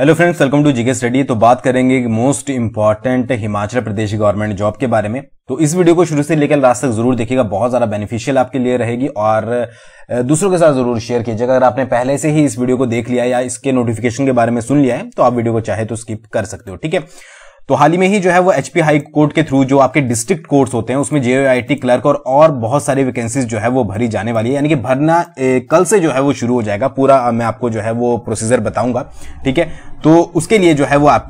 hello friends welcome to GK study तो बात करेंगे most important Himachal Pradesh government job के बारे में तो इस वीडियो को शुरू से लेकर लास्ट तक जरूर देखिएगा बहुत ज्यादा बेनिफिशियल आपके लिए रहेगी और दूसरों के साथ जरूर शेयर कीजिएगा अगर आपने पहले से ही इस वीडियो को देख लिया या इसके नोटिफिकेशन के बारे में सुन लिया है तो आप वीडियो को चाहे तो स्किप कर सकते हो ठीक है तो हाल ही में ही जो है वो एचपी हाई कोर्ट के थ्रू जो आपके डिस्ट्रिक्ट कोर्ट्स होते हैं उसमें जेओआईटी क्लर्क और और बहुत सारी वैकेंसीज जो है वो भरी जाने वाली है यानी कि भरना ए, कल से जो है वो शुरू हो जाएगा पूरा मैं आपको जो है वो प्रोसीजर बताऊंगा ठीक है तो उसके लिए जो है वो आप,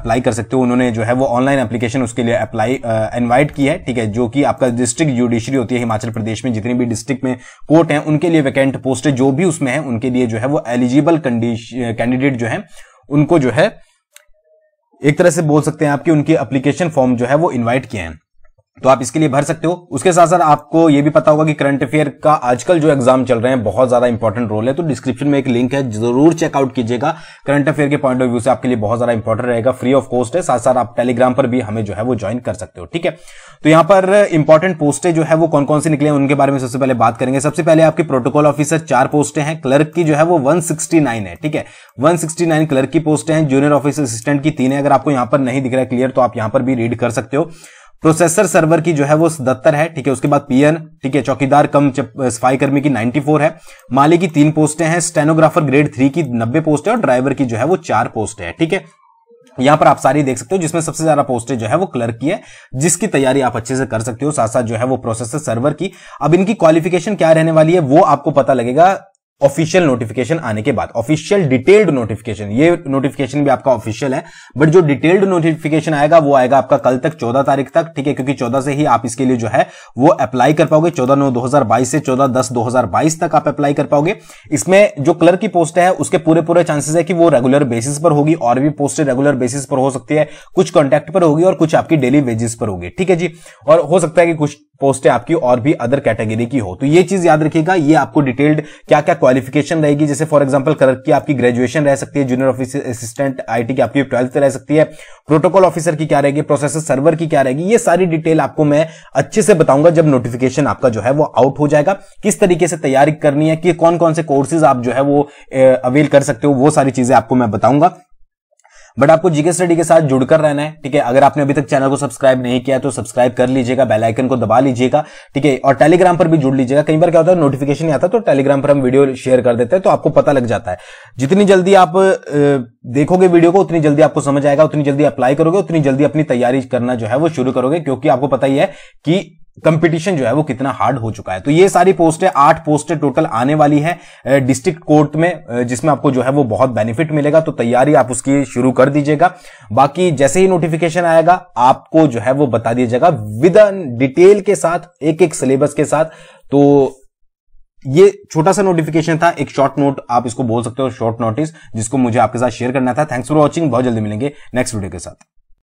अप्लाई कर सकते हो उन्होंने जो है वो ऑनलाइन एप्लीकेशन उसके लिए अप्लाई इन्वाइट की है ठीक है जो कि आपका डिस्ट्रिक्ट जुडिशरी होती है हिमाचल प्रदेश में जितनी भी डिस्ट्रिक्ट में कोर्ट हैं उनके लिए वैकेंट पोस्ट जो भी उसमें है उनके लिए जो है वो एलिजिबल कैंडिडेट जो है उनको जो है एक तरह से बोल सकते हैं आपकी उनकी एप्लीकेशन फॉर्म जो है वो इन्वाइट किए हैं तो आप इसके लिए भर सकते हो उसके साथ साथ आपको ये भी पता होगा कि करंट अफेयर का आजकल जो एग्जाम चल रहे हैं बहुत ज्यादा इंपॉर्टेंट रोल है तो डिस्क्रिप्शन में एक लिंक है जरूर चेकआउट कीजिएगा करंट अफेयर के पॉइंट ऑफ व्यू से आपके लिए बहुत ज्यादा इंपॉर्टेंट रहेगा फ्री ऑफ कॉस्ट है साथ साथ आप टेलीग्राम पर भी हमें जो है वो ज्वाइन कर सकते हो ठीक है तो यहाँ पर इंपॉर्टेंट पोस्टें जो है वो कौन कौन सी निकले हैं उनके बारे में सबसे पहले बात करेंगे सबसे पहले आपके प्रोटोकॉल ऑफिसर चार पोस्टें हैं क्लर्क की जो है वो 169 है ठीक है 169 क्लर्क की पोस्टें हैं जूनियर ऑफिसर असिस्टेंट की तीन है अगर आपको यहां पर नहीं दिख रहा है क्लियर तो आप यहां पर भी रीड कर सकते हो प्रोसेसर सर्वर की जो है वो सतर है ठीक है उसके बाद पीएन ठीक है चौकीदार कम सफाई कर्मी की 94 है माली की तीन पोस्टें हैं स्टेनोग्राफर ग्रेड थ्री की नब्बे पोस्ट है और ड्राइवर की जो है वो चार पोस्ट है ठीक है यहां पर आप सारी देख सकते हो जिसमें सबसे ज्यादा पोस्टें जो है वो क्लर्क की है जिसकी तैयारी आप अच्छे से कर सकते हो साथ साथ जो है वो प्रोसेसर सर्वर की अब इनकी क्वालिफिकेशन क्या रहने वाली है वो आपको पता लगेगा ऑफिशियल नोटिफिकेशन आने के बाद ऑफिशियल डिटेल्ड नोटिफिकेशन ये नोटिफिकेशन भी आपका ऑफिशियल है बट जो डिटेल्ड नोटिफिकेशन आएगा वो आएगा आपका कल तक 14 तारीख तक ठीक है क्योंकि 14 से ही आप इसके लिए जो है वो अप्लाई कर पाओगे 14 नौ 2022 से 14 दस 2022 तक आप अप्लाई कर पाओगे इसमें जो क्लर्क की पोस्ट है उसके पूरे पूरे चांसेस है कि वो रेगुलर बेसिस पर होगी और भी पोस्टें रेगुलर बेसिस पर हो सकती है कुछ कॉन्ट्रैक्ट पर होगी और कुछ आपकी डेली वेजिस पर होगी ठीक है जी और हो सकता है कि कुछ पोस्टें आपकी और भी अदर कैटेगरी की हो तो ये चीज याद रखिएगा ये आपको डिटेल्ड क्या क्या क्वालिफिकेशन रहेगी जैसे फॉर एग्जाम्पल कलर की आपकी ग्रेजुएशन रह सकती है जूनियर ऑफिस असिस्टेंट आईटी की आपकी ट्वेल्थ रह सकती है प्रोटोकॉल ऑफिसर की क्या रहेगी प्रोसेसर सर्वर की क्या रहेगी ये सारी डिटेल आपको मैं अच्छे से बताऊंगा जब नोटिफिकेशन आपका जो है वो आउट हो जाएगा किस तरीके से तैयारी करनी है कि कौन कौन से कोर्सेज आप जो है वो अवेल कर सकते हो वो सारी चीजें आपको मैं बताऊंगा बट आपको जीके स्टडी के साथ जुड़कर रहना है ठीक है अगर आपने अभी तक चैनल को सब्सक्राइब नहीं किया तो सब्सक्राइब कर लीजिएगा बेलाइकन को दबा लीजिएगा ठीक है और टेलीग्राम पर भी जुड़ लीजिएगा कई बार क्या होता है नोटिफिकेशन आता है तो टेलीग्राम पर हम वीडियो शेयर कर देते हैं तो आपको पता लग जाता है जितनी जल्दी आप देखोगे वीडियो को उतनी जल्दी आपको समझ आएगा उतनी जल्दी अप्लाई करोगे उतनी जल्दी अपनी तैयारी करना जो है वो शुरू करोगे क्योंकि आपको पता ही है कि कंपटीशन जो है वो कितना हार्ड हो चुका है तो ये सारी पोस्टें आठ पोस्टें टोटल आने वाली है डिस्ट्रिक्ट कोर्ट में जिसमें आपको जो है वो बहुत बेनिफिट मिलेगा तो तैयारी आप उसकी शुरू कर दीजिएगा बाकी जैसे ही नोटिफिकेशन आएगा आपको जो है वो बता दिया जाएगा विद डिटेल के साथ एक एक सिलेबस के साथ तो ये छोटा सा नोटिफिकेशन था एक शॉर्ट नोट आप इसको बोल सकते हो शॉर्ट नोटिस जिसको मुझे आपके साथ शेयर करना था थैंक्स फॉर वॉचिंग बहुत जल्दी मिलेंगे नेक्स्ट वीडियो के साथ